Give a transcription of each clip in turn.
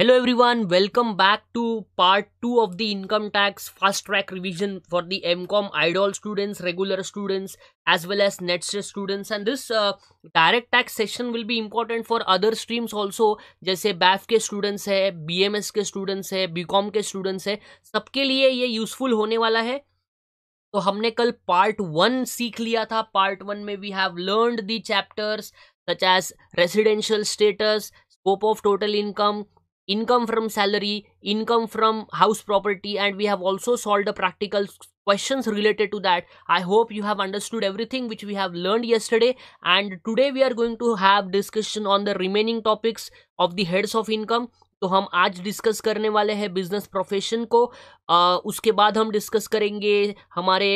Hello everyone welcome back to part two of the income tax fast track revision for the M Com IDOL students regular students as well as NETs students and this direct tax session will be important for other streams also जैसे BAF के students है BMS के students है BCom के students है सबके लिए ये यूजफुल होने वाला है तो हमने कल पार्ट वन सीख लिया था पार्ट वन में we have learn the chapters such as residential status scope of total income income from salary, income from house property and we have also solved the practical questions related to that. I hope you have understood everything which we have learned yesterday and today we are going to have discussion on the remaining topics of the heads of income तो हम आज discuss करने वाले हैं business profession को आ, उसके बाद हम डिस्कस करेंगे हमारे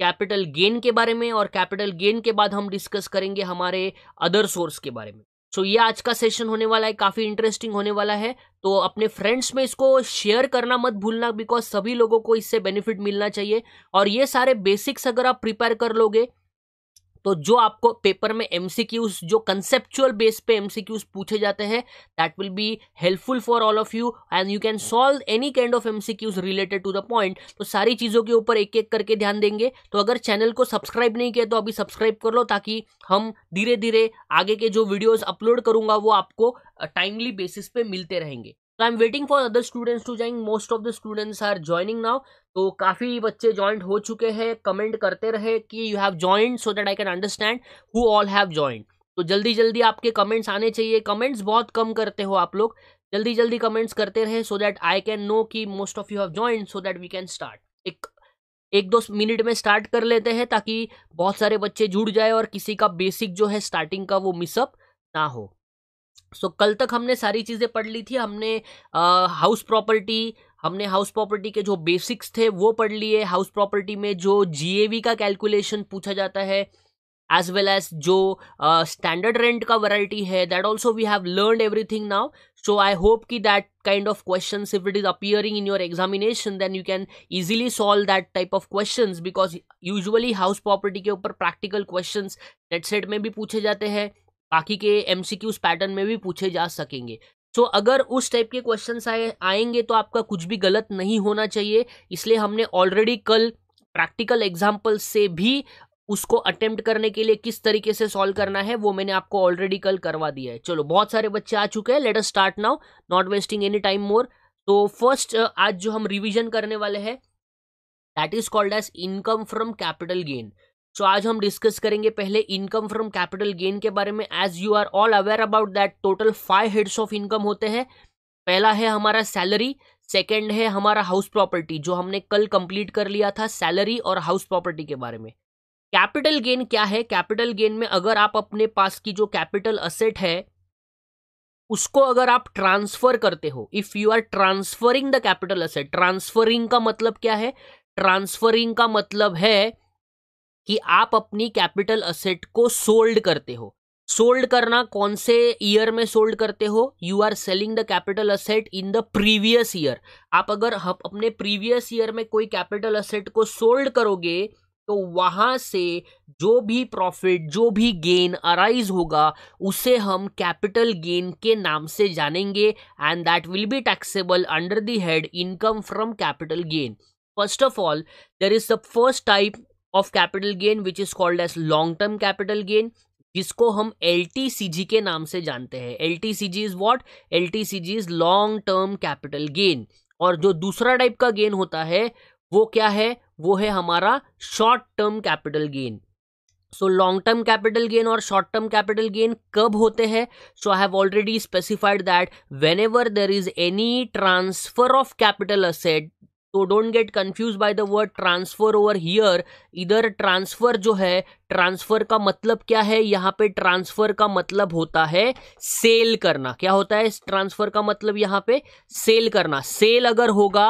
कैपिटल गेन के बारे में और कैपिटल गेन के बाद हम डिस्कस करेंगे हमारे अदर सोर्स के बारे में सो ये आज का सेशन होने वाला है काफ़ी इंटरेस्टिंग होने वाला है तो अपने फ्रेंड्स में इसको शेयर करना मत भूलना बिकॉज सभी लोगों को इससे बेनिफिट मिलना चाहिए और ये सारे बेसिक्स अगर आप प्रिपेयर कर लोगे तो जो आपको पेपर में एमसीक्यूज जो कंसेप्चुअल बेस पे एमसीक्यूज पूछे जाते हैं that will be helpful for all of you and you can solve any kind of MCQs related to the point तो सारी चीज़ों के ऊपर एक एक करके ध्यान देंगे तो अगर चैनल को सब्सक्राइब नहीं किया तो अभी सब्सक्राइब कर लो ताकि हम धीरे धीरे आगे के जो वीडियोज़ अपलोड करूंगा वो आपको टाइमली बेसिस पे मिलते रहेंगे I am waiting for other students to join. Most of the students are joining now तो काफ़ी बच्चे ज्वाइंट हो चुके हैं कमेंट करते रहे कि you have joined so that I can understand who all have joined तो जल्दी जल्दी आपके कमेंट्स आने चाहिए कमेंट्स बहुत कम करते हो आप लोग जल्दी जल्दी कमेंट्स करते रहे so that I can know कि most of you have joined so that we can start एक एक दो मिनट में स्टार्ट कर लेते हैं ताकि बहुत सारे बच्चे जुड़ जाए और किसी का बेसिक जो है स्टार्टिंग का वो मिसअप ना हो सो so, कल तक हमने सारी चीज़ें पढ़ ली थी हमने हाउस प्रॉपर्टी हमने हाउस प्रॉपर्टी के जो बेसिक्स थे वो पढ़ लिए हाउस प्रॉपर्टी में जो जीएवी का कैलकुलेशन पूछा जाता है एज वेल एज जो स्टैंडर्ड रेंट का वैरायटी है that also we have learn everything now so I hope कि that kind of question if it is appearing in your examination then you can easily solve that type of question because usually house property के ऊपर practical question net set में भी पूछे जाते हैं बाकी के एम पैटर्न में भी पूछे जा सकेंगे सो so, अगर उस टाइप के क्वेश्चन आए आएंगे तो आपका कुछ भी गलत नहीं होना चाहिए इसलिए हमने ऑलरेडी कल प्रैक्टिकल एग्जाम्पल से भी उसको अटेम्प्ट करने के लिए किस तरीके से सॉल्व करना है वो मैंने आपको ऑलरेडी कल करवा दिया है चलो बहुत सारे बच्चे आ चुके हैं let us start now not wasting any time more तो फर्स्ट आज जो हम रिविजन करने वाले हैं that is called as income from capital gain so आज हम डिस्कस करेंगे पहले इनकम फ्रॉम कैपिटल गेन के बारे में as you are all aware about that total five heads of income होते हैं पहला है हमारा सैलरी सेकेंड है हमारा हाउस प्रॉपर्टी जो हमने कल कंप्लीट कर लिया था सैलरी और हाउस प्रॉपर्टी के बारे में कैपिटल गेन क्या है कैपिटल गेन में अगर आप अपने पास की जो कैपिटल असेट है उसको अगर आप ट्रांसफर करते हो if you are transferring the capital asset transferring का मतलब क्या है ट्रांसफरिंग का मतलब है कि आप अपनी कैपिटल असेट को सोल्ड करते हो सोल्ड करना कौन से ईयर में सोल्ड करते हो you are selling the capital asset in the previous year आप अगर हम अपने प्रीवियस ईयर में कोई कैपिटल असेट को सोल्ड करोगे तो वहां से जो भी प्रॉफिट जो भी गेन अराइज होगा उसे हम कैपिटल गेन के नाम से जानेंगे and that will be taxable under the head income from capital gain first of all there is the first type of capital gain which is called as long term capital gain जिसको हम L के नाम से जानते हैं L T C G is what L T C G is long term capital gain और जो दूसरा टाइप का गेन होता है वो क्या है वो है हमारा short term capital gain so long term capital gain और शॉर्ट टर्म कैपिटल गेन कब होते हैं so I have already specified that whenever there is any transfer of capital asset तो don't get confuse by the word transfer over here इधर transfer जो है transfer का मतलब क्या है यहाँ पे ट्रांसफर का मतलब होता है सेल करना क्या होता है ट्रांसफर का मतलब यहाँ पे सेल करना सेल अगर होगा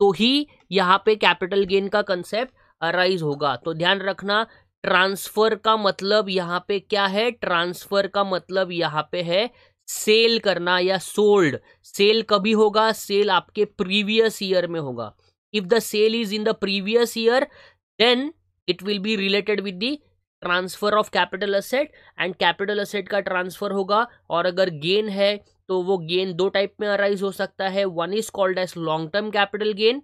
तो ही यहाँ पे कैपिटल गेन का कंसेप्ट अराइज होगा तो ध्यान रखना ट्रांसफर का मतलब यहाँ पे क्या है ट्रांसफर का मतलब यहाँ पे है सेल करना या सोल्ड सेल कभी होगा सेल आपके प्रीवियस ईयर में होगा if the sale is in the previous year then it will be related with the transfer of capital asset and capital asset का ट्रांसफर होगा और अगर गेन है तो वो गेन दो टाइप में अराइज हो सकता है one is called as long term capital gain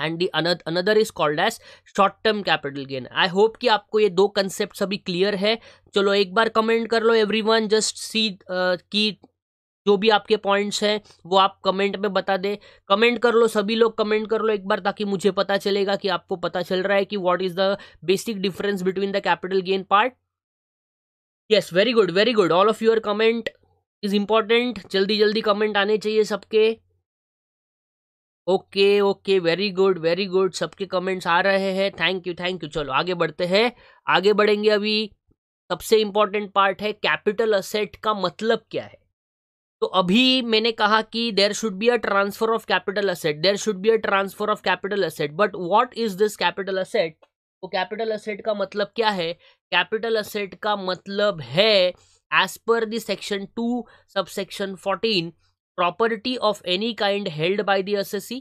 and the another is called as short term capital gain I hope कि आपको ये दो कंसेप्ट सभी क्लियर है चलो एक बार कमेंट कर लो एवरी वन जस्ट सी की जो भी आपके पॉइंट्स हैं वो आप कमेंट में बता दें कमेंट कर लो सभी लोग कमेंट कर लो एक बार ताकि मुझे पता चलेगा कि आपको पता चल रहा है कि what is the basic difference between the capital gain part yes very good very good all of your comment is important जल्दी जल्दी कमेंट आने चाहिए सबके okay okay very good very good सबके कमेंट्स आ रहे हैं थैंक यू थैंक यू चलो आगे बढ़ते हैं आगे बढ़ेंगे अभी सबसे इम्पॉर्टेंट पार्ट है कैपिटल असेट का मतलब क्या है तो अभी मैंने कहा कि there should be a transfer of capital asset there should be a transfer of capital asset but what is this capital asset तो कैपिटल असेट का मतलब क्या है कैपिटल असेट का मतलब है as per the section two sub section fourteen property of any kind held by the assessee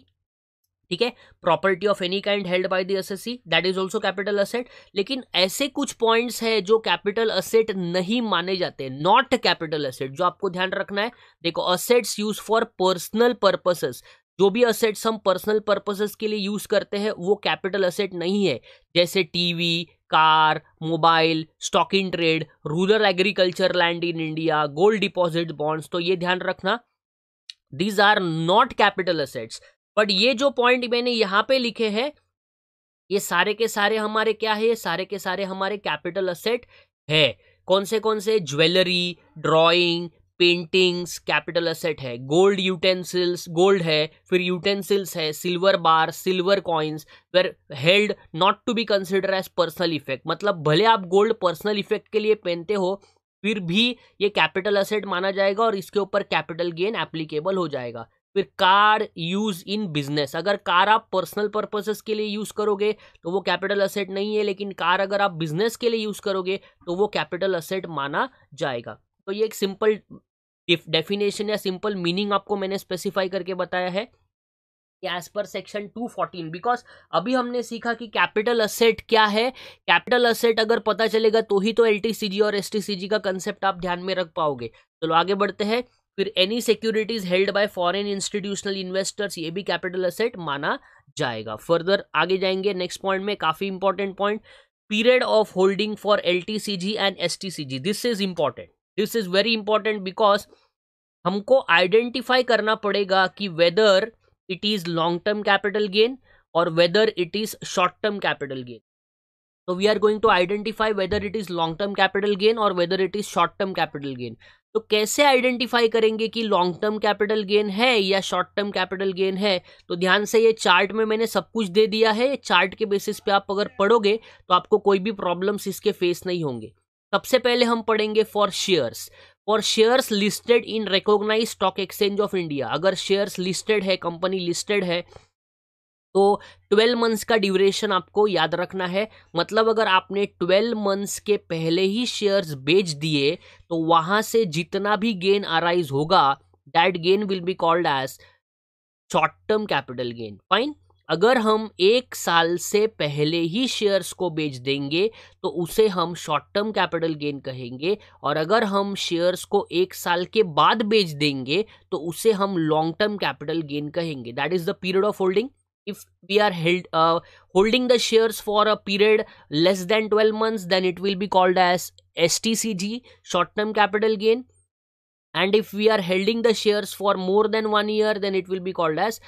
ठीक है property of any kind held by the assessee that is also capital asset लेकिन ऐसे कुछ points है जो कैपिटल असेट नहीं माने जाते नॉट कैपिटल असेट जो आपको ध्यान रखना है देखो assets use for personal purposes जो भी असेट्स हम पर्सनल पर्पसेस के लिए यूज करते हैं वो कैपिटल असेट नहीं है जैसे TV car mobile stock in trade rural agriculture land in India gold deposit bonds तो ये ध्यान रखना these are not capital assets but ये जो पॉइंट मैंने यहाँ पे लिखे हैं ये सारे के सारे हमारे क्या है ये सारे के सारे हमारे कैपिटल असेट है कौन से कौन से jewellery drawing paintings capital asset है गोल्ड यूटेंसिल्स गोल्ड है फिर यूटेंसिल्स है silver bar silver coins where held not to be consider as personal effect मतलब भले आप गोल्ड पर्सनल इफेक्ट के लिए पहनते हो फिर भी ये कैपिटल असेट माना जाएगा और इसके ऊपर कैपिटल गेन एप्लीकेबल हो जाएगा फिर कार यूज इन बिजनेस अगर कार आप पर्सनल पर्पसेस के लिए यूज करोगे तो वो कैपिटल असेट नहीं है लेकिन कार अगर आप बिजनेस के लिए यूज करोगे तो वो कैपिटल असेट माना जाएगा तो ये एक सिंपल डेफिनेशन या सिंपल मीनिंग आपको मैंने स्पेसिफाई करके बताया है एज पर सेक्शन 214 बिकॉज अभी हमने सीखा कि कैपिटल असेट क्या है कैपिटल असेट अगर पता चलेगा तो ही तो एल और एस का कंसेप्ट आप ध्यान में रख पाओगे चलो आगे बढ़ते हैं फिर any securities held by foreign institutional investors ये भी कैपिटल असेट माना जाएगा फर्दर आगे जाएंगे नेक्स्ट पॉइंट में काफी important point period of holding for L T C G and S T C G this is important this is very important because हमको identify करना पड़ेगा कि whether it is long term capital gain और whether it is short term capital gain तो we are going to identify whether it is long term capital gain और whether it is short term capital gain तो कैसे identify करेंगे कि long term capital gain है या short term capital gain है तो ध्यान से ये चार्ट में मैंने सब कुछ दे दिया है चार्ट के बेसिस पे आप अगर पढ़ोगे तो आपको कोई भी प्रॉब्लम्स इसके फेस नहीं होंगे सबसे पहले हम पढ़ेंगे for shares for shares listed in recognise stock exchange of India अगर शेयर्स लिस्टेड है कंपनी लिस्टेड है तो ट्वेल्व मंथ्स का ड्यूरेशन आपको याद रखना है मतलब अगर आपने ट्वेल्व मंथ्स के पहले ही शेयर्स बेच दिए तो वहां से जितना भी गेन अराइज होगा that gain will be called as short term capital gain fine अगर हम एक साल से पहले ही शेयर्स को बेच देंगे तो उसे हम शॉर्ट टर्म कैपिटल गेन कहेंगे और अगर हम शेयर्स को एक साल के बाद बेच देंगे तो उसे हम लॉन्ग टर्म कैपिटल गेन कहेंगे that is the period of holding if we are held uh, holding the shares for a period less than 12 months then it will be called as STCG short term capital gain and if we are holding the shares for more than 1 year then it will be called as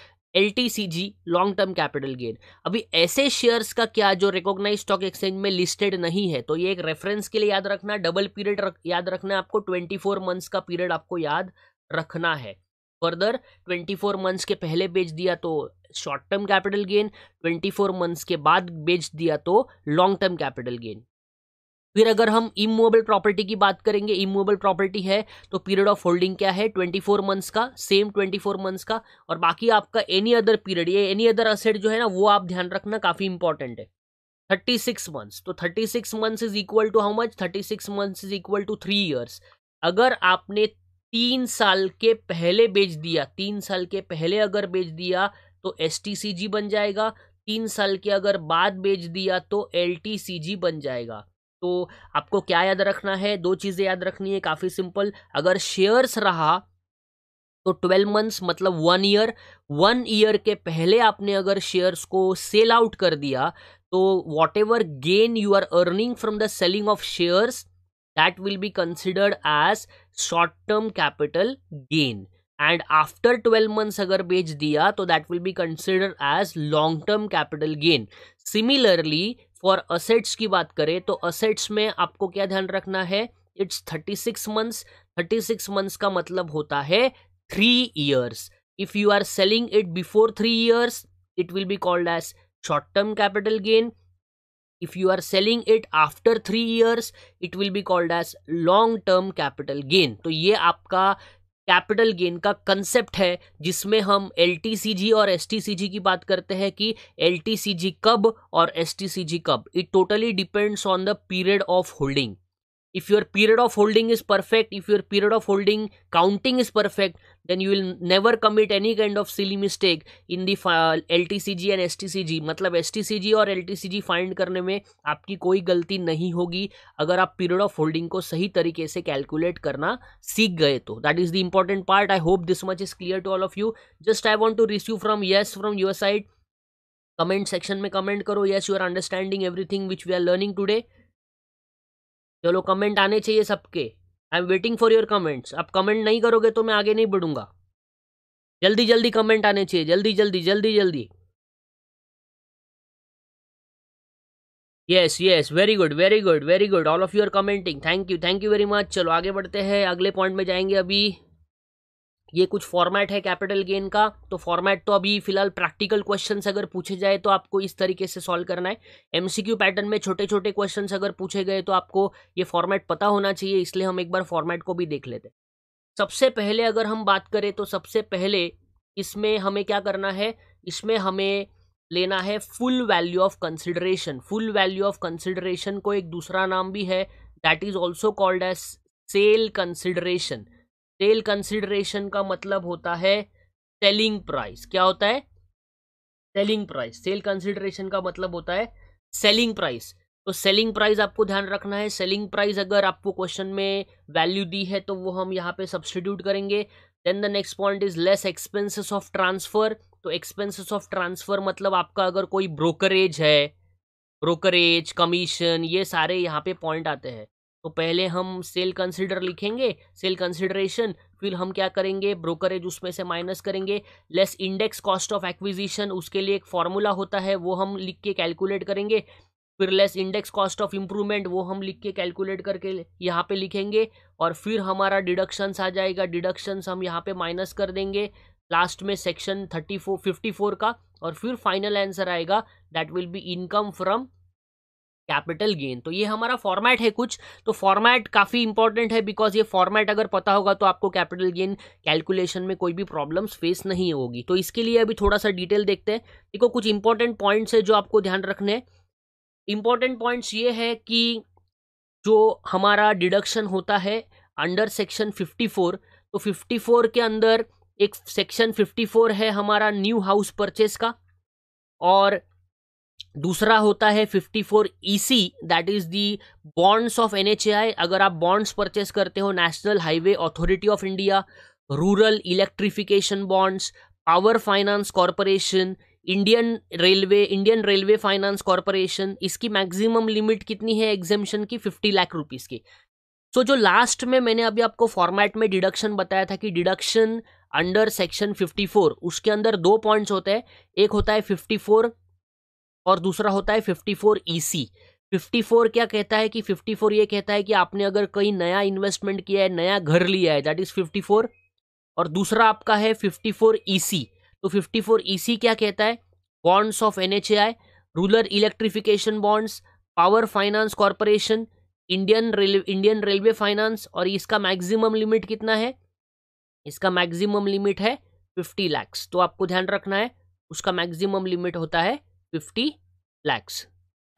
LTCG long term capital gain अभी ऐसे shares का क्या जो recognise stock exchange में listed नहीं है तो ये एक रेफरेंस के लिए याद रखना डबल पीरियड रख, याद रखना आपको 24 मंथ्स का पीरियड आपको याद रखना है फर्दर 24 मंथ्स के पहले बेच दिया तो short term capital gain 24 months के बाद बेच दिया तो लॉन्ग टर्म कैपिटल गेन फिर अगर हम इमोबल प्रॉपर्टी की बात करेंगे इमोबल प्रॉपर्टी है तो पीरियड ऑफ होल्डिंग क्या है 24 मंथ्स का सेम 24 मंथ्स का और बाकी आपका एनी अदर पीरियड या एनी अदर असेट जो है ना वो आप ध्यान रखना काफ़ी इंपॉर्टेंट है 36 मंथ्स तो 36 months is equal to how much 36 months is equal to three years अगर आपने तीन साल के पहले बेच दिया तीन साल के पहले अगर बेच दिया तो एस बन जाएगा तीन साल के अगर बाद बेच दिया तो एल बन जाएगा तो आपको क्या याद रखना है दो चीज़ें याद रखनी है काफ़ी सिंपल अगर शेयर्स रहा तो ट्वेल्व मंथ्स मतलब वन ईयर वन ईयर के पहले आपने अगर शेयर्स को सेल आउट कर दिया तो whatever gain you are earning from the selling of shares that will be considered as short term capital gain and after twelve months अगर बेच दिया तो that will be consider as long term capital gain similarly for assets की बात करें तो assets में आपको क्या ध्यान रखना है it's thirty six months thirty six months का मतलब होता है three years if you are selling it before three years it will be called as short term capital gain if you are selling it after three years it will be called as long term capital gain तो ये आपका capital gain का concept है जिसमें हम L और S की बात करते हैं कि एल कब और एस कब it totally depends on the period of holding if period of holding is if your period of holding is perfect if your period of holding counting is perfect then you will never commit any L T C G and S T C G मतलब S T C G और L T C G find करने में आपकी कोई गलती नहीं होगी अगर आप पीरियड ऑफ होल्डिंग को सही तरीके से कैलकुलेट करना सीख गए तो that is the important part I hope this much is clear to all of you just I want to receive from yes from your side comment section में comment करो yes you are understanding everything which we are learning today चलो comment आने चाहिए सबके I am waiting for your comments आप comment नहीं करोगे तो मैं आगे नहीं बढ़ूंगा जल्दी जल्दी कमेंट आने चाहिए जल्दी जल्दी जल्दी जल्दी yes yes very good very good very good all of your commenting thank you thank you very much चलो आगे बढ़ते हैं अगले पॉइंट में जाएंगे अभी ये कुछ फॉर्मेट है कैपिटल गेन का तो फॉर्मेट तो अभी फिलहाल प्रैक्टिकल क्वेश्चंस अगर पूछे जाए तो आपको इस तरीके से सॉल्व करना है एमसीक्यू पैटर्न में छोटे छोटे क्वेश्चंस अगर पूछे गए तो आपको ये फॉर्मेट पता होना चाहिए इसलिए हम एक बार फॉर्मेट को भी देख लेते हैं सबसे पहले अगर हम बात करें तो सबसे पहले इसमें हमें क्या करना है इसमें हमें लेना है full value of consideration full value of consideration को एक दूसरा नाम भी है that is also called as sale consideration sale consideration का मतलब होता है सेलिंग प्राइस क्या होता है सेलिंग प्राइस सेल कंसिडरेशन का मतलब होता है सेलिंग प्राइस तो सेलिंग प्राइस आपको ध्यान रखना है सेलिंग प्राइस अगर आपको क्वेश्चन में वैल्यू दी है तो वो हम यहाँ पे सब्सटीट्यूट करेंगे then the next point is less expenses of transfer तो एक्सपेंसेस ऑफ ट्रांसफर मतलब आपका अगर कोई ब्रोकरेज है ब्रोकरेज कमीशन ये सारे यहाँ पे पॉइंट आते हैं तो पहले हम सेल कंसिडर लिखेंगे सेल कंसिडरेशन फिर हम क्या करेंगे ब्रोकरेज उसमें से माइनस करेंगे less index cost of acquisition उसके लिए एक फॉर्मूला होता है वो हम लिख के कैलकुलेट करेंगे फिर less index cost of improvement वो हम लिख के कैलकुलेट करके यहाँ पे लिखेंगे और फिर हमारा डिडक्शंस आ जाएगा डिडक्शंस हम यहाँ पे माइनस कर देंगे लास्ट में section thirty four fifty four का और फिर फाइनल आंसर आएगा that will be income from capital gain तो ये हमारा फॉर्मेट है कुछ तो फॉर्मेट काफ़ी इंपॉर्टेंट है बिकॉज ये फॉर्मेट अगर पता होगा तो आपको कैपिटल गेन कैलकुलेशन में कोई भी प्रॉब्लम्स फेस नहीं होगी तो इसके लिए अभी थोड़ा सा डिटेल देखते हैं देखो कुछ इंपॉर्टेंट पॉइंट्स है जो आपको ध्यान रखने इंपॉर्टेंट पॉइंट्स ये है कि जो हमारा डिडक्शन होता है अंडर सेक्शन फिफ्टी तो फिफ्टी के अंदर एक सेक्शन फिफ्टी है हमारा न्यू हाउस परचेस का और दूसरा होता है 54 four E C that is the bonds of N अगर आप बॉन्ड्स परचेस करते हो national highway authority of India rural electrification bonds power finance corporation Indian railway Indian railway finance corporation इसकी मैक्सिमम लिमिट कितनी है एग्जेम्पन की फिफ्टी लाख रुपीज़ की सो so, जो लास्ट में मैंने अभी आपको फॉर्मेट में डिडक्शन बताया था कि डिडक्शन अंडर सेक्शन 54 उसके अंदर दो पॉइंट्स होते हैं एक होता है 54 और दूसरा होता है fifty four E C fifty four क्या कहता है कि फिफ्टी फोर ये कहता है कि आपने अगर कहीं नया इन्वेस्टमेंट किया है नया घर लिया है दैट इज फिफ्टी फोर और दूसरा आपका है फिफ्टी फोर ई सी तो फिफ्टी फोर ई सी क्या कहता है bonds of N H A I rural electrification bonds power finance corporation Indian railway Indian railway finance और इसका मैक्सिमम लिमिट कितना है इसका मैक्सिमम लिमिट है फिफ्टी लैक्स तो आपको ध्यान रखना है उसका मैक्सिमम लिमिट होता है फिफ्टी लैक्स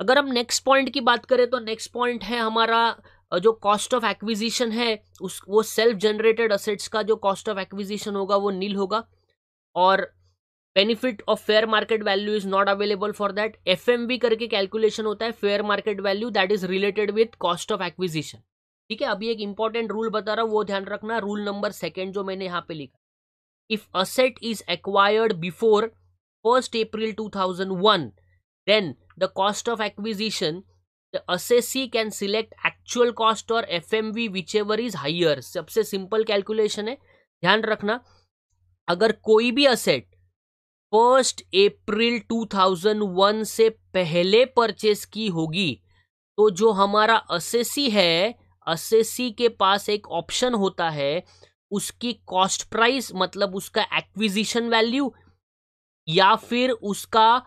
अगर हम नेक्स्ट पॉइंट की बात करें तो नेक्स्ट पॉइंट है हमारा जो कॉस्ट ऑफ एक्विजिशन है उस वो सेल्फ जनरेटेड असेट्स का जो कॉस्ट ऑफ एक्विजिशन होगा वो नील होगा और benefit of fair market value is not available for that एफ करके कैलकुलेशन होता है fair market value that is related with cost of acquisition ठीक है अभी एक इंपॉर्टेंट रूल बता रहा हूँ वो ध्यान रखना रूल नंबर सेकेंड जो मैंने यहाँ पे लिखा if asset is acquired before 1st April 2001, then the cost of acquisition, the assessee can select actual cost or FMV whichever is higher. सबसे सिंपल कैलकुलेशन है ध्यान रखना अगर कोई भी असेट फर्स्ट अप्रैल 2001 से पहले परचेस की होगी तो जो हमारा असेसी है असेसी के पास एक ऑप्शन होता है उसकी कॉस्ट प्राइस मतलब उसका एक्विजिशन वैल्यू या फिर उसका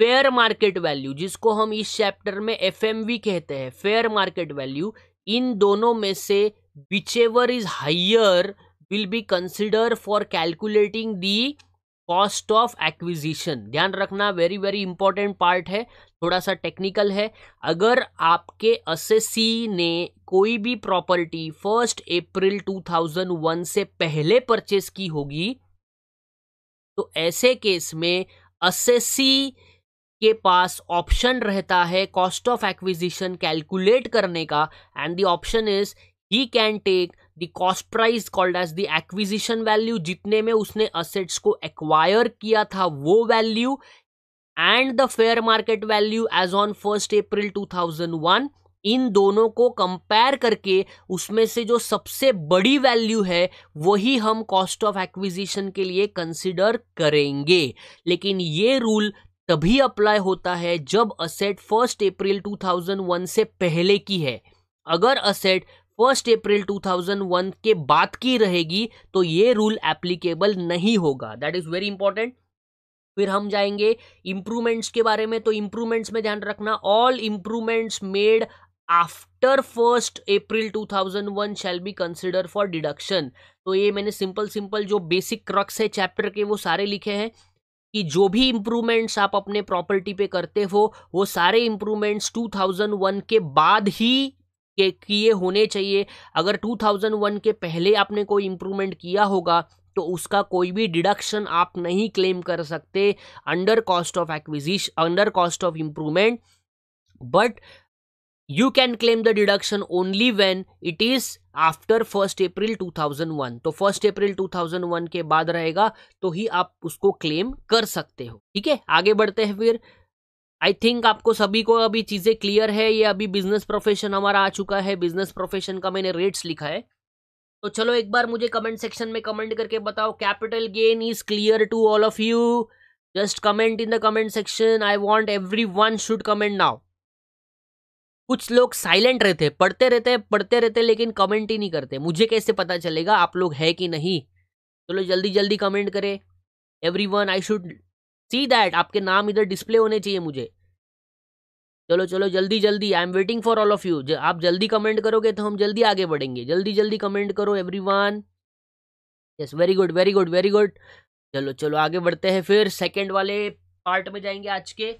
फेयर मार्केट वैल्यू जिसको हम इस चैप्टर में एफ कहते हैं फेयर मार्केट वैल्यू इन दोनों में से ever is higher will be consider for calculating the cost of acquisition ध्यान रखना वेरी वेरी इंपॉर्टेंट पार्ट है थोड़ा सा टेक्निकल है अगर आपके सी ने कोई भी प्रॉपर्टी फर्स्ट अप्रैल 2001 से पहले परचेस की होगी तो ऐसे केस में असेसी के पास ऑप्शन रहता है कॉस्ट ऑफ एक्विजिशन कैलकुलेट करने का and the option is he can take the cost price called as the acquisition value जितने में उसने असेट्स को एक्वायर किया था वो value and the fair market value as on first April 2001 इन दोनों को कंपेयर करके उसमें से जो सबसे बड़ी वैल्यू है वही हम कॉस्ट ऑफ एक्विजिशन के लिए कंसिडर करेंगे लेकिन ये रूल तभी अप्लाई होता है जब असेट फर्स्ट अप्रैल 2001 से पहले की है अगर असेट फर्स्ट अप्रैल 2001 के बाद की रहेगी तो ये रूल एप्लीकेबल नहीं होगा दैट इज़ वेरी इंपॉर्टेंट फिर हम जाएंगे इम्प्रूवमेंट्स के बारे में तो इम्प्रूवमेंट्स में ध्यान रखना all improvements made after first April 2001 shall be consider for deduction तो ये मैंने सिंपल सिंपल जो बेसिक क्रक्स है चैप्टर के वो सारे लिखे हैं कि जो भी इम्प्रूवमेंट्स आप अपने प्रॉपर्टी पे करते हो वो सारे इम्प्रूवमेंट्स 2001 के बाद ही के किए होने चाहिए अगर 2001 के पहले आपने कोई इम्प्रूवमेंट किया होगा तो उसका कोई भी डिडक्शन आप नहीं क्लेम कर सकते under cost of acquisition under cost of improvement but you can claim the deduction only when it is after first April 2001 तो फर्स्ट अप्रैल 2001 के बाद रहेगा तो ही आप उसको क्लेम कर सकते हो ठीक है आगे बढ़ते हैं फिर आई थिंक आपको सभी को अभी चीज़ें क्लियर है ये अभी बिजनेस प्रोफेशन हमारा आ चुका है बिजनेस प्रोफेशन का मैंने रेट्स लिखा है तो चलो एक बार मुझे कमेंट सेक्शन में कमेंट करके बताओ capital gain is clear to all of you just comment in the comment section I want every one should comment now कुछ लोग साइलेंट रहते पढ़ते रहते पढ़ते रहते लेकिन कमेंट ही नहीं करते मुझे कैसे पता चलेगा आप लोग है कि नहीं चलो तो जल्दी जल्दी कमेंट करें every one I should see that आपके नाम इधर डिस्प्ले होने चाहिए मुझे चलो चलो जल्दी जल्दी I am waiting for all of you आप जल्दी कमेंट करोगे तो हम जल्दी आगे बढ़ेंगे जल्दी जल्दी कमेंट करो every one yes very good very good very good चलो चलो आगे बढ़ते हैं फिर सेकेंड वाले पार्ट में जाएंगे आज के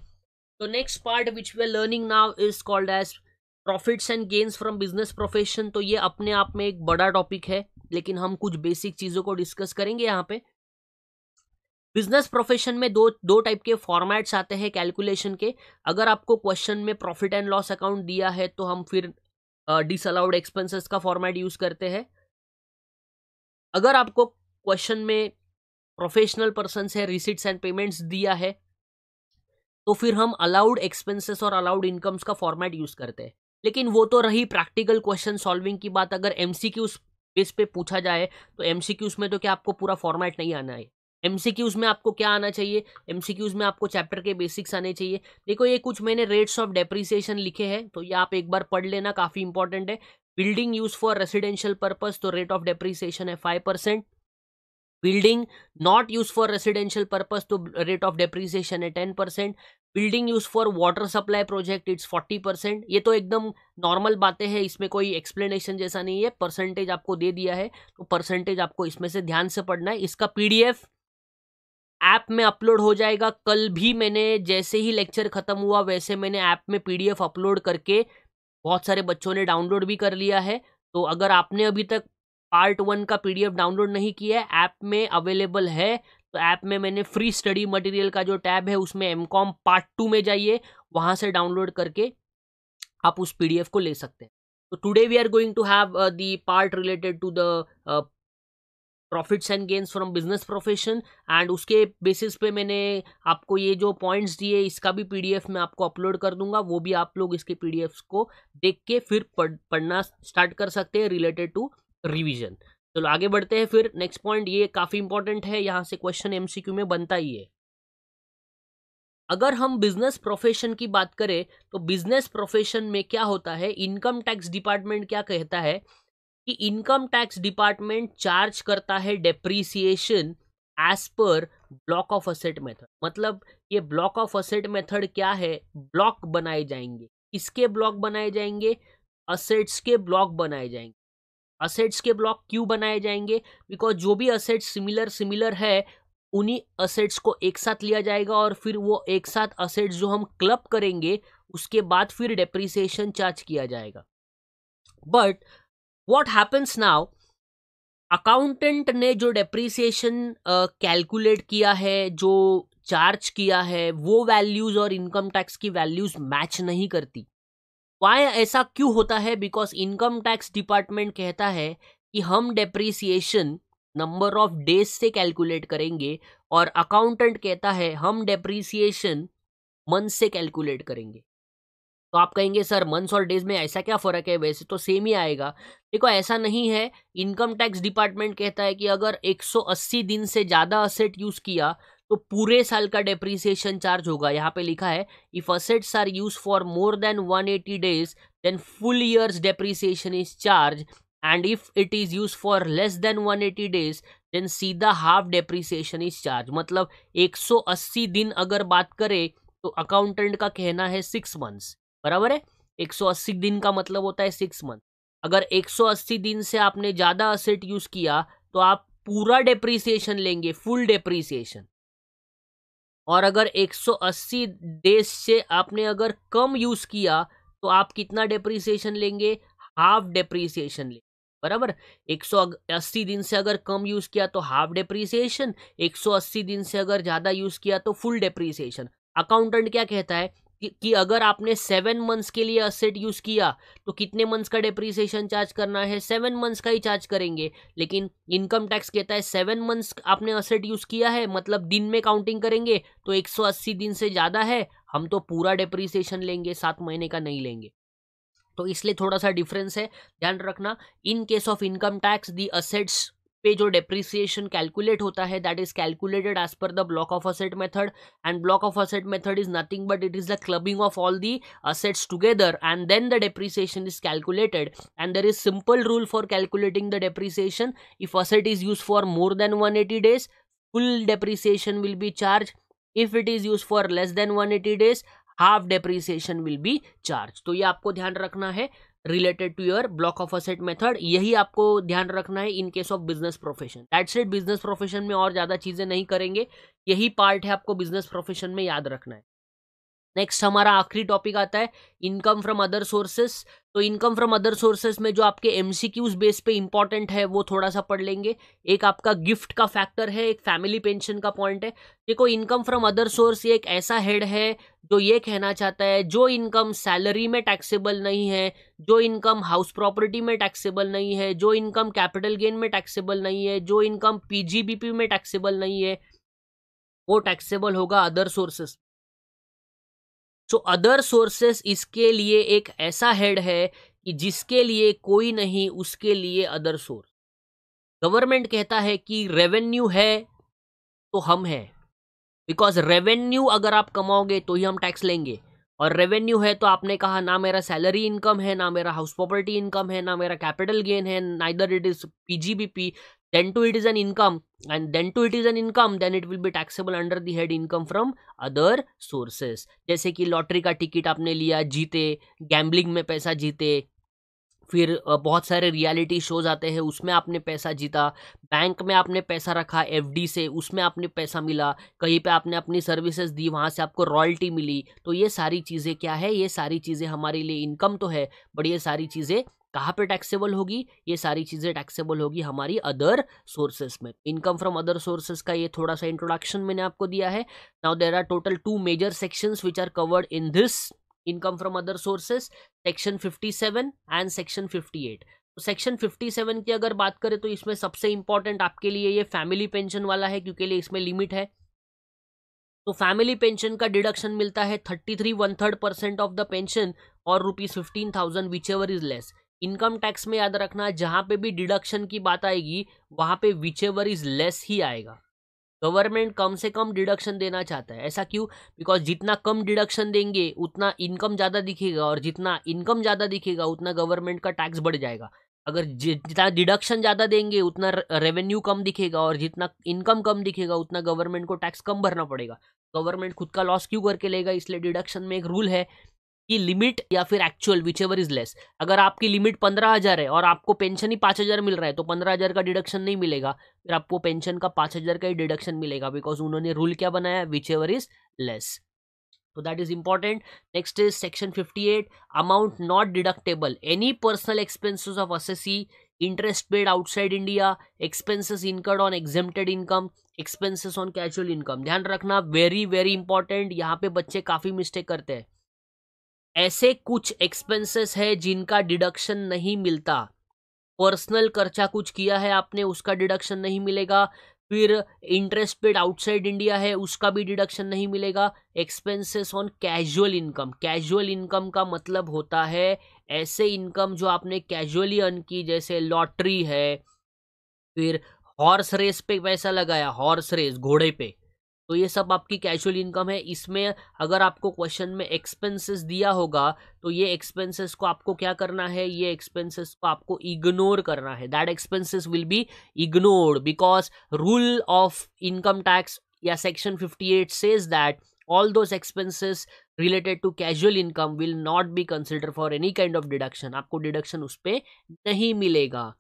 तो next part which we learning learning is called as as profits and gains from business profession तो ये अपने आप में एक बड़ा टॉपिक है लेकिन हम कुछ बेसिक चीज़ों को डिस्कस करेंगे यहाँ पे बिजनेस प्रोफेशन में दो दो टाइप के फॉर्मेट्स आते हैं कैलकुलेशन के अगर आपको क्वेश्चन में प्रॉफिट एंड लॉस अकाउंट दिया है तो हम फिर डिसअलाउड uh, एक्सपेंसेस का फॉर्मेट यूज़ करते हैं अगर आपको क्वेश्चन में प्रोफेशनल पर्सन से रिसिट्स एंड पेमेंट्स दिया है तो फिर हम अलाउड एक्सपेंसेस और अलाउड इनकम्स का फॉर्मेट यूज करते हैं लेकिन वो तो रही प्रैक्टिकल क्वेश्चन सॉल्विंग की बात अगर एम बेस पे पूछा जाए तो एम में तो क्या आपको पूरा फॉर्मेट नहीं आना है एम में आपको क्या आना चाहिए एम में आपको चैप्टर के बेसिक्स आने चाहिए देखो ये कुछ मैंने रेट्स ऑफ डेप्रिसिएशन लिखे हैं तो ये आप एक बार पढ़ लेना काफ़ी इंपॉर्टेंट है building use for residential purpose तो रेट ऑफ डेप्रिसिएशन है five percent building not use for residential purpose तो रेट ऑफ डेप्रीसिएशन है ten percent building use for water supply project it's forty percent ये तो एकदम normal बातें हैं इसमें कोई एक्सप्लेनेशन जैसा नहीं है परसेंटेज आपको दे दिया है तो परसेंटेज आपको इसमें से ध्यान से पढ़ना है इसका पी डी एफ ऐप में अपलोड हो जाएगा कल भी मैंने जैसे ही लेक्चर ख़त्म हुआ वैसे मैंने ऐप में पी डी एफ अपलोड करके बहुत सारे बच्चों ने डाउनलोड भी कर लिया है तो अगर आपने अभी तक पार्ट वन का पीडीएफ डाउनलोड नहीं किया है ऐप में अवेलेबल है तो ऐप में मैंने फ्री स्टडी मटेरियल का जो टैब है उसमें एम कॉम पार्ट टू में जाइए वहाँ से डाउनलोड करके आप उस पीडीएफ को ले सकते हैं तो today we are going to have the part related to the profits and gains from business profession and उसके बेसिस पे मैंने आपको ये जो पॉइंट्स दिए इसका भी पीडीएफ मैं आपको अपलोड कर दूंगा वो भी आप लोग इसके पीडीएफ्स को देख के फिर पढ़ पढ़ना स्टार्ट कर सकते हैं रिलेटेड टू रिवीजन चलो तो आगे बढ़ते हैं फिर नेक्स्ट पॉइंट ये काफ़ी इंपॉर्टेंट है यहाँ से क्वेश्चन एमसीक्यू में बनता ही है अगर हम बिजनेस प्रोफेशन की बात करें तो बिजनेस प्रोफेशन में क्या होता है इनकम टैक्स डिपार्टमेंट क्या कहता है कि इनकम टैक्स डिपार्टमेंट चार्ज करता है depreciation as per block of asset method मतलब ये ब्लॉक ऑफ असेट मेथड क्या है ब्लॉक बनाए जाएंगे किसके ब्लॉक बनाए जाएंगे असेट्स के ब्लॉक बनाए जाएंगे असेट्स के ब्लॉक क्यों बनाए जाएंगे बिकॉज जो भी असेट्स सिमिलर सिमिलर है उन्हीं असेट्स को एक साथ लिया जाएगा और फिर वो एक साथ असेट्स जो हम क्लब करेंगे उसके बाद फिर डेप्रिसिएशन चार्ज किया जाएगा but what happens now accountant ने जो डेप्रिसिएशन कैलकुलेट किया है जो चार्ज किया है वो वैल्यूज़ और इनकम टैक्स की वैल्यूज़ मैच नहीं करती વાય એસા ક્યુ હોતા હૈ બીકોઝ ઇન્કમ ટેક્સ ડિપાર્ટમેન્ટ કહેતા હૈ કી હમ ડેપ્રિસિએશન નંબર ઓફ ડેઝ સે કેલ્ક્યુલેટ કરેંગે ઓર એકાઉન્ટન્ટ કહેતા હૈ હમ ડેપ્રિસિએશન મંસ સે કેલ્ક્યુલેટ કરેંગે તો આપ કહેંગે સર મંસ ઓર ડેઝ મેં એસા ક્યા ફરક હૈ વેસે તો સેમ હી આયેગા દેખો એસા નહીં હૈ ઇન્કમ ટેક્સ ડિપાર્ટમેન્ટ કહેતા હૈ કી અગર 180 દિન સે જ્યાદા એસેટ યુઝ કિયા तो पूरे साल का डेप्रिसिएशन चार्ज होगा यहाँ पे लिखा है if assets are use for more than 180 days then full years depreciation is charge and if it is use for less than 180 days then सीधा हाफ डेप्रिसिएशन इज चार्ज मतलब 180 दिन अगर बात करें तो अकाउंटेंट का कहना है सिक्स मंथ्स बराबर है 180 दिन का मतलब होता है सिक्स मंथ अगर 180 दिन से आपने ज़्यादा असेट यूज़ किया तो आप पूरा डेप्रिसिएशन लेंगे फुल डेप्रिसिएशन और अगर 180 डेज से आपने अगर कम यूज़ किया तो आप कितना डेप्रिसिएशन लेंगे हाफ डेप्रिसिएशन लेंगे बराबर 180 दिन से अगर कम यूज़ किया तो हाफ डेप्रिसिएशन 180 दिन से अगर ज़्यादा यूज़ किया तो फुल डेप्रिसिएशन अकाउंटेंट क्या कहता है कि, अगर आपने सेवन मंथ्स के लिए असेट यूज़ किया तो कितने मंथ्स का डिप्रिसिएशन चार्ज करना है सेवन मंथ्स का ही चार्ज करेंगे लेकिन इनकम टैक्स कहता है सेवन मंथ्स आपने असेट यूज़ किया है मतलब दिन में काउंटिंग करेंगे तो 180 दिन से ज़्यादा है हम तो पूरा डेप्रिसिएशन लेंगे सात महीने का नहीं लेंगे तो इसलिए थोड़ा सा डिफरेंस है ध्यान रखना in case of income tax the assets पे जो डेप्रिसिएशन कैलकुलेट होता है that is calculated as per the block of asset method and block of asset method is nothing but it is the clubbing of all the assets together and then the depreciation is calculated and there is simple rule for calculating the depreciation if asset is use for more than one eighty days full depreciation will be charge if it is use for less than one eighty days half depreciation will be charge तो ये आपको ध्यान रखना है related to your block of asset method यही आपको ध्यान रखना है in case of business profession that's it business profession में और ज़्यादा चीज़ें नहीं करेंगे यही पार्ट है आपको बिजनेस प्रोफेशन में याद रखना है नेक्स्ट हमारा आखिरी टॉपिक आता है इनकम फ्रॉम अदर सोर्सेस तो इनकम फ्रॉम अदर सोर्सेज में जो आपके एम बेस पे इंपॉर्टेंट है वो थोड़ा सा पढ़ लेंगे एक आपका गिफ्ट का फैक्टर है एक फैमिली पेंशन का पॉइंट है देखो इनकम फ्रॉम अदर सोर्स एक ऐसा हेड है जो ये कहना चाहता है जो इनकम सैलरी में टैक्सेबल नहीं है जो इनकम हाउस प्रॉपर्टी में टैक्सेबल नहीं है जो इनकम कैपिटल गेन में टैक्सेबल नहीं है जो इनकम पीजीबीपी में टैक्सेबल नहीं है वो टैक्सेबल होगा other sources so other sources इसके लिए एक ऐसा हेड है कि जिसके लिए कोई नहीं उसके लिए अदर सोर्स गवर्नमेंट कहता है कि रेवेन्यू है तो हम हैं बिकॉज रेवेन्यू अगर आप कमाओगे तो ही हम टैक्स लेंगे और रेवेन्यू है तो आपने कहा ना मेरा सैलरी इनकम है ना मेरा हाउस प्रॉपर्टी इनकम है ना मेरा कैपिटल गेन है ना इधर it is P then to it is an income and then to it is an income then it will be taxable under the head income from other sources जैसे कि lottery का ticket आपने लिया जीते gambling में पैसा जीते फिर बहुत सारे रियलिटी शोज आते हैं उसमें आपने पैसा जीता बैंक में आपने पैसा रखा एफडी से उसमें आपने पैसा मिला कहीं पे आपने अपनी सर्विसेज दी वहाँ से आपको रॉयल्टी मिली तो ये सारी चीज़ें क्या है ये सारी चीज़ें हमारे लिए इनकम तो है बट ये सारी चीज़ें कहाँ पे टैक्सेबल होगी ये सारी चीज़ें टैक्सेबल होगी हमारी अदर सोर्सेस में इनकम फ्रॉम अदर सोर्सेस का ये थोड़ा सा इंट्रोडक्शन मैंने आपको दिया है now there are total two major section which are covered in this income from other sources section fifty seven and section fifty तो सेक्शन 57 की अगर बात करें तो इसमें सबसे इंपॉर्टेंट आपके लिए ये फैमिली पेंशन वाला है क्योंकि लिए इसमें लिमिट है तो फैमिली पेंशन का डिडक्शन मिलता है thirty three one third percent of the pension और rupees fifteen thousand whichever is less income tax में याद रखना जहाँ पे भी डिडक्शन की बात आएगी वहाँ पे विचेवर इज लेस ही आएगा गवर्नमेंट कम से कम डिडक्शन देना चाहता है ऐसा क्यों बिकॉज जितना कम डिडक्शन देंगे उतना इनकम ज़्यादा दिखेगा और जितना इनकम ज़्यादा दिखेगा उतना गवर्नमेंट का टैक्स बढ़ जाएगा अगर जितना डिडक्शन ज़्यादा देंगे उतना रेवेन्यू कम दिखेगा और जितना इनकम कम दिखेगा उतना गवर्नमेंट को टैक्स कम भरना पड़ेगा गवर्नमेंट खुद का लॉस क्यों करके लेगा इसलिए डिडक्शन में एक रूल है की लिमिट या फिर actual whichever is less अगर आपकी लिमिट पंद्रह हजार है और आपको पेंशन ही पांच हजार मिल रहा है तो पंद्रह हजार का डिडक्शन नहीं मिलेगा फिर आपको पेंशन का पांच हजार का ही डिडक्शन मिलेगा बिकॉज उन्होंने रूल क्या बनाया विच एवर इज लेस तो that is important next is section fifty eight amount not deductible any personal expenses of assessee interest paid outside India expenses incurred on exempted income expenses on casual income ध्यान रखना very very important यहाँ पे बच्चे काफी mistake करते हैं ऐसे कुछ एक्सपेंसेस है जिनका डिडक्शन नहीं मिलता पर्सनल खर्चा कुछ किया है आपने उसका डिडक्शन नहीं मिलेगा फिर इंटरेस्ट पेड आउटसाइड इंडिया है उसका भी डिडक्शन नहीं मिलेगा expenses on casual income casual income का मतलब होता है ऐसे इनकम जो आपने कैजुअली अर्न की जैसे लॉटरी है फिर हॉर्स रेस पे पैसा लगाया हॉर्स रेस घोड़े पे तो ये सब आपकी कैजुअल इनकम है इसमें अगर आपको क्वेश्चन में एक्सपेंसेस दिया होगा तो ये एक्सपेंसेस को आपको क्या करना है ये एक्सपेंसेस को आपको इग्नोर करना है that expenses will be ignored because rule of income tax या section 58 says that all those expenses related to casual income will not be consider for any kind of deduction आपको deduction उस पर नहीं मिलेगा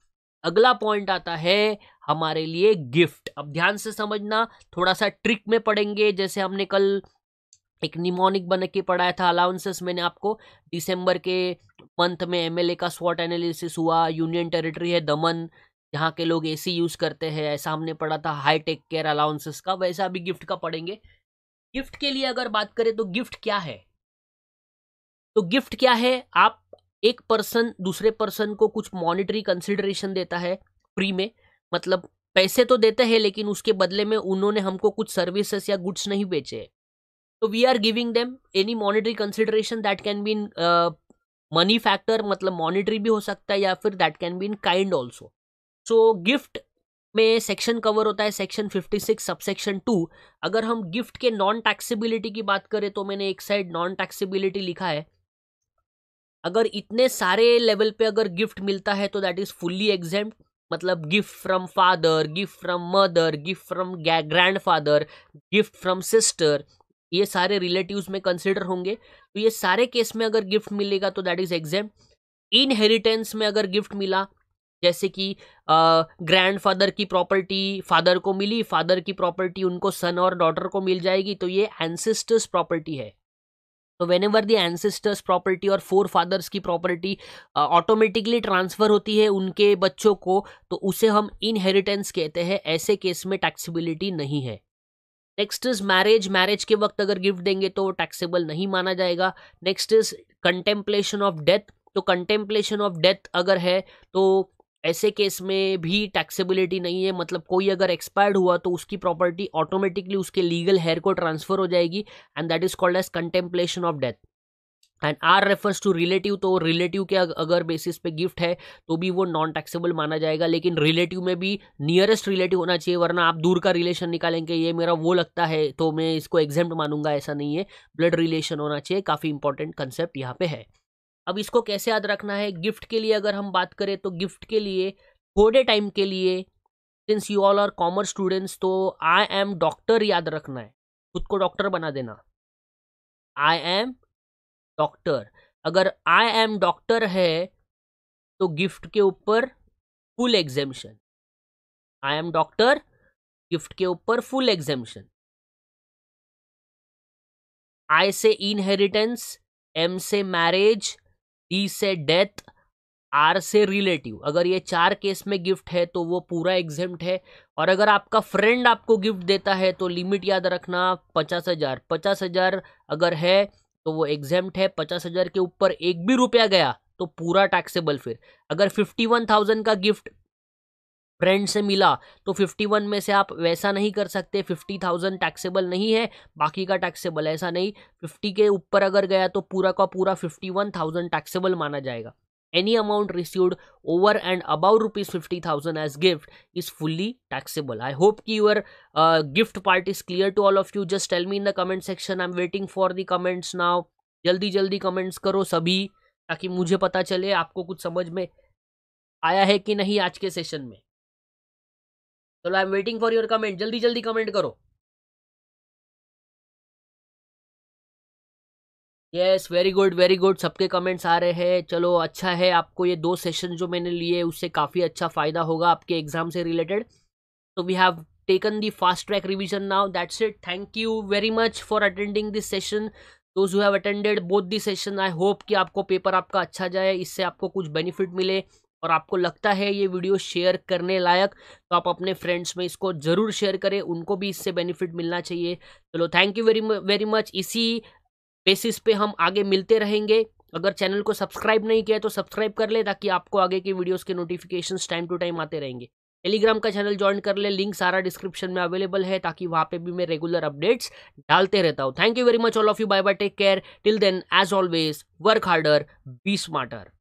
अगला point आता है हमारे लिए गिफ्ट अब ध्यान से समझना थोड़ा सा ट्रिक में पढ़ेंगे जैसे हमने कल एक निमोनिक बन के पढ़ाया था अलाउंसेस मैंने आपको दिसंबर के मंथ में एमएलए का स्वॉट एनालिसिस हुआ यूनियन टेरिटरी है दमन जहाँ के लोग एसी यूज़ करते हैं ऐसा हमने पढ़ा था हाई टेक केयर अलाउंसेस का वैसा अभी गिफ्ट का पढ़ेंगे गिफ्ट के लिए अगर बात करें तो गिफ्ट क्या है तो गिफ्ट क्या है आप एक पर्सन दूसरे पर्सन को कुछ मॉनिटरी कंसिडरेशन देता है फ्री में मतलब पैसे तो देते हैं लेकिन उसके बदले में उन्होंने हमको कुछ सर्विसेस या गुड्स नहीं बेचे तो we are giving them any monetary consideration that can be in money factor मतलब मॉनिटरी भी हो सकता है या फिर that can be in kind also so gift में सेक्शन कवर होता है सेक्शन 56 सब सेक्शन टू अगर हम गिफ्ट के नॉन टैक्सीबिलिटी की बात करें तो मैंने एक साइड नॉन टैक्सीबिलिटी लिखा है अगर इतने सारे लेवल पे अगर गिफ्ट मिलता है तो दैट इज फुल्ली एग्जाम मतलब gift from father gift from mother gift from grandfather gift from sister ये सारे रिलेटिव में कंसिडर होंगे तो ये सारे केस में अगर गिफ्ट मिलेगा तो दैट इज एग्जाम इनहेरिटेंस में अगर गिफ्ट मिला जैसे कि ग्रैंड फादर की प्रॉपर्टी फादर को मिली फादर की प्रॉपर्टी उनको सन और डॉटर को मिल जाएगी तो ये एनसिस्टर्स प्रॉपर्टी है तो whenever the ancestors property और फोर फादर्स की प्रॉपर्टी ऑटोमेटिकली ट्रांसफ़र होती है उनके बच्चों को तो उसे हम इनहेरिटेंस कहते हैं ऐसे केस में टैक्सीबिलिटी नहीं है नेक्स्ट इज मैरिज मैरिज के वक्त अगर गिफ्ट देंगे तो टैक्सेबल नहीं माना जाएगा next is contemplation of death तो कंटेम्पलेशन ऑफ डेथ अगर है तो ऐसे केस में भी टैक्सेबिलिटी नहीं है मतलब कोई अगर एक्सपायर्ड हुआ तो उसकी प्रॉपर्टी ऑटोमेटिकली उसके लीगल हेयर को ट्रांसफर हो जाएगी and that is called as contemplation of death and R refers to relative तो रिलेटिव के अगर बेसिस पे गिफ्ट है तो भी वो नॉन टैक्सेबल माना जाएगा लेकिन रिलेटिव में भी नियरेस्ट रिलेटिव होना चाहिए वरना आप दूर का रिलेशन निकालेंगे ये मेरा वो लगता है तो मैं इसको एग्जाम मानूंगा ऐसा नहीं है ब्लड रिलेशन होना चाहिए काफ़ी इंपॉर्टेंट कंसेप्ट यहाँ पे है अब इसको कैसे याद रखना है गिफ्ट के लिए अगर हम बात करें तो गिफ्ट के लिए थोड़े टाइम के लिए since you all are commerce students तो आई एम डॉक्टर याद रखना है खुद को डॉक्टर बना देना आई एम डॉक्टर अगर आई एम डॉक्टर है तो गिफ्ट के ऊपर full exemption I am doctor gift के ऊपर फुल एग्जेम्शन आई से इनहेरिटेंस एम से मैरिज ई से डेथ आर से रिलेटिव अगर ये चार केस में गिफ्ट है तो वो पूरा एग्जेम्ट है और अगर आपका फ्रेंड आपको गिफ्ट देता है तो लिमिट याद रखना पचास हजार पचास हजार अगर है तो वो एग्जेम्प्ट है पचास हजार के ऊपर एक भी रुपया गया तो पूरा टैक्सेबल फिर अगर फिफ्टी वन थाउजेंड का गिफ्ट फ्रेंड से मिला तो 51 में से आप वैसा नहीं कर सकते 50,000 टैक्सेबल नहीं है बाकी का टैक्सेबल ऐसा नहीं 50 के ऊपर अगर गया तो पूरा का पूरा 51,000 टैक्सेबल माना जाएगा any amount received over and above rupees fifty thousand as gift is fully taxable I hope की your gift part is clear to all of you just tell me in the comment section I am waiting for the comments now जल्दी जल्दी comments करो सभी ताकि मुझे पता चले आपको कुछ समझ में आया है कि नहीं आज के सेशन में चलो I am waiting for your comment जल्दी जल्दी कमेंट करो yes very good very good सबके कमेंट्स आ रहे हैं चलो अच्छा है आपको ये दो सेशन जो मैंने लिए उससे काफ़ी अच्छा फ़ायदा होगा आपके एग्ज़ाम से रिलेटेड तो we have taken the fast track revision now that's it thank you very much for attending this session those who have attended both the session i hope कि आपको पेपर आपका अच्छा जाए इससे आपको कुछ बेनिफिट मिले और आपको लगता है ये वीडियो शेयर करने लायक तो आप अपने फ्रेंड्स में इसको ज़रूर शेयर करें उनको भी इससे बेनिफिट मिलना चाहिए चलो thank you very very much इसी बेसिस पे हम आगे मिलते रहेंगे अगर चैनल को सब्सक्राइब नहीं किया है तो सब्सक्राइब कर ले ताकि आपको आगे की वीडियोज़ के नोटिफिकेशन टाइम टू टाइम आते रहेंगे टेलीग्राम का चैनल ज्वाइन कर ले लिंक सारा डिस्क्रिप्शन में अवेलेबल है ताकि वहाँ पे भी मैं रेगुलर अपडेट्स डालते रहता हूँ thank you very much all of you bye bye take care till then as always work harder be smarter